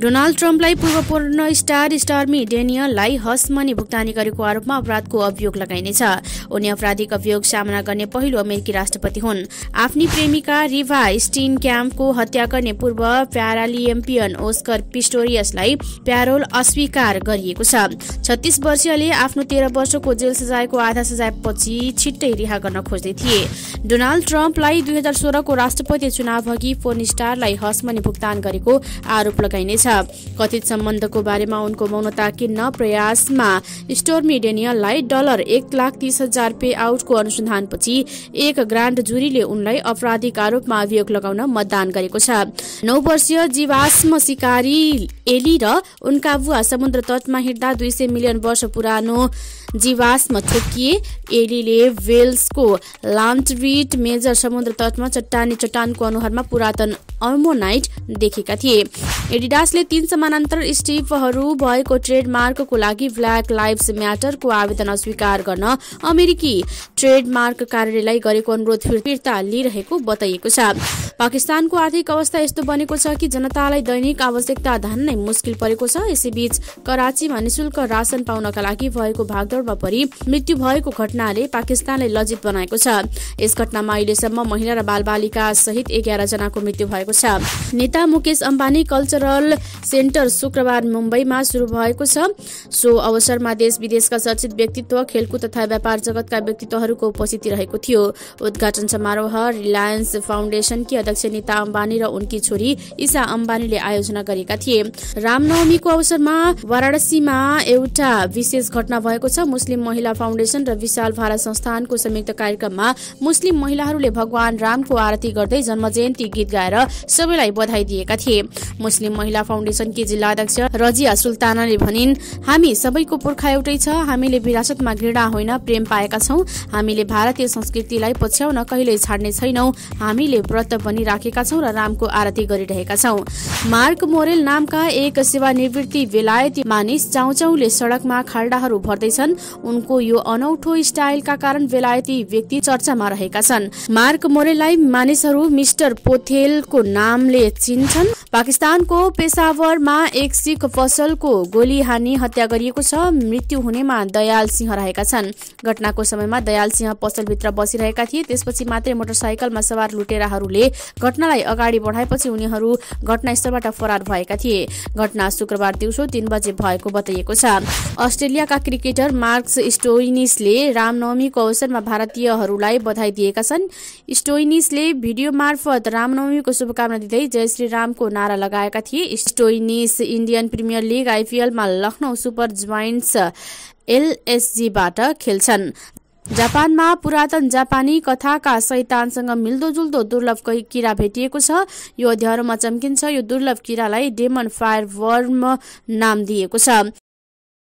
Donald ट्रम्पलाई पूर्वपूर्ण star स्टार्मी डेनियललाई हस money भुक्तानी गरेको आरोपमा अपराधको अभियोग लगाइनेछ उनी अपराधिक अभियोग सामना गर्ने पहिलो अमेरिकी राष्ट्रपति हुन् आफ्नी प्रेमिका रिभा स्टिन क्याम्पको हत्या गर्ने पूर्व प्यारालिम्पियन ओस्कर पिस्टोरियसलाई प्यारोल अस्वीकार गरिएको छ छत्तीस वर्षीयले आफ्नो तेह्र वर्षको जेल सजायको आधा सजायपछि छिट्टै रिहा गर्न खोज्दै थिए डोनाल्ड ट्रम्पलाई दुई हजार सोह्रको राष्ट्रपति चुनाव अघि फोन स्टारलाई हस मनी भुक्तान गरेको आरोप लगाइनेछ छ कथित सम्बन्धको बारेमा उनको मौनता किन्न प्रयासमा स्टोर्मी डेनियललाई डलर एक लाख तीस हजार पे आउटको अनुसन्धानपछि एक ग्रान्ड जुरीले उनलाई अपराधिक आरोपमा अभियोग लगाउन मतदान गरेको छ नौ वर्षीय जीवाश्म शिकारी एली र उनका बुवा समुद्र तटमा हिँड्दा दुई सय मिलियन वर्ष पुरानो जीवाश्म ठोकिए एलीले वेल्सको लान्टरिट मेजर समुद्र तटमा चट्टानी चट्टानको अनुहारमा पुरातन अर्मोनाइट देखेका थिए एडिडासले तीन समानान्तर स्टिपहरू भएको ट्रेडमार्कको लागि ब्ल्याक लाइफ म्याटरको आवेदन अस्वीकार गर्न अमेरिकी ट्रेडमार्क कार्यालयलाई गरेको अनुरोध फिर्ता लिइरहेको बताइएको छ पाकिस्तानको आर्थिक अवस्था यस्तो बनेको छ कि जनतालाई दैनिक आवश्यकता धान्नै नै मुस्किल परेको छ यसैबीच कराचीमा निशुल्क राशन पाउनका लागि भएको भागदौडमा परि मृत्यु भएको घटनाले पाकिस्तानलाई लजित बनाएको छ यस घटनामा अहिलेसम्म महिला र बालबालिका सहित एघार जनाको मृत्यु भएको छ नेता मुकेश अम्बानी कल्चरल सेन्टर शुक्रबार मुम्बईमा शुरू भएको छ सो अवसरमा देश विदेशका चर्चित व्यक्तित्व खेलकुद तथा व्यापार जगतका व्यक्तित्वहरूको उपस्थिति रहेको थियो उद्घाटन समारोह रिलायन्स फाउन्डेसनकी अध्यक्ष अम्बानी र उनकी छोरी ईशा अम्बानीले आयोजना गरेका थिए रामनवमीको अवसरमा वाराणसीमा एउटा विशेष घटना भएको छ मुस्लिम महिला फाउन्डेशन र विशाल भारत संस्थानको संयुक्त कार्यक्रममा मुस्लिम महिलाहरूले भगवान रामको आरती गर्दै जन्म जयन्ती गीत गाएर सबैलाई बधाई दिएका थिए मुस्लिम महिला फाउन्डेसनकी जिल्ला अध्यक्ष रजिया सुल्तानाले भनिन् हामी सबैको पुर्खा एउटै छ हामीले विरासतमा घृणा होइन प्रेम पाएका छौँ हामीले भारतीय संस्कृतिलाई पछ्याउन कहिल्यै छाड्ने छैनौँ हामीले व्रत पनि पनि राखेका छौँ र रामको आरती गरिरहेका छौँ मार्क मोरेल नामका एक सेवानिवृत्ति बेलायती मानिस चाउचाउले सड़कमा खाल्डाहरू भर्दैछन् उनको यो अनौठो स्टाइलका कारण बेलायती व्यक्ति चर्चामा रहेका छन् मार्क मोरेललाई मानिसहरू मिस्टर पोथेलको नामले चिन्छन् पाकिस्तानको पेसावरमा एक सिख पसलको गोली हानी हत्या गरिएको छ मृत्यु हुनेमा दयाल सिंह रहेका छन् घटनाको समयमा दयाल सिंह पसलभित्र बसिरहेका थिए त्यसपछि मात्रै मोटरसाइकलमा सवार लुटेराहरूले घटनालाई अगाडि बढाएपछि उनीहरू घटनास्थलबाट फरार भएका थिए घटना शुक्रबार दिउँसो तीन बजे भएको बताइएको छ अस्ट्रेलियाका क्रिकेटर मार्क्स स्टोइनिसले रामनवमीको अवसरमा भारतीयहरूलाई बधाई दिएका छन् स्टोइनिसले भिडियो मार्फत रामनवमीको शुभकामना दिँदै जय श्री नाम नारा लगाएका थिए स्टोइनिस इन्डियन प्रिमियर लिग आइपिएलमा लखनऊ सुपर ज्वाइन्ट्स एलएसजीबाट खेल्छन् जापानमा पुरातन जापानी कथाका सैतानसँग मिल्दोजुल्दो दुर्लभ किरा भेटिएको छ यो अध्ययारोमा चम्किन्छ यो दुर्लभ किरालाई डेमन फायर वर्म नाम दिएको छ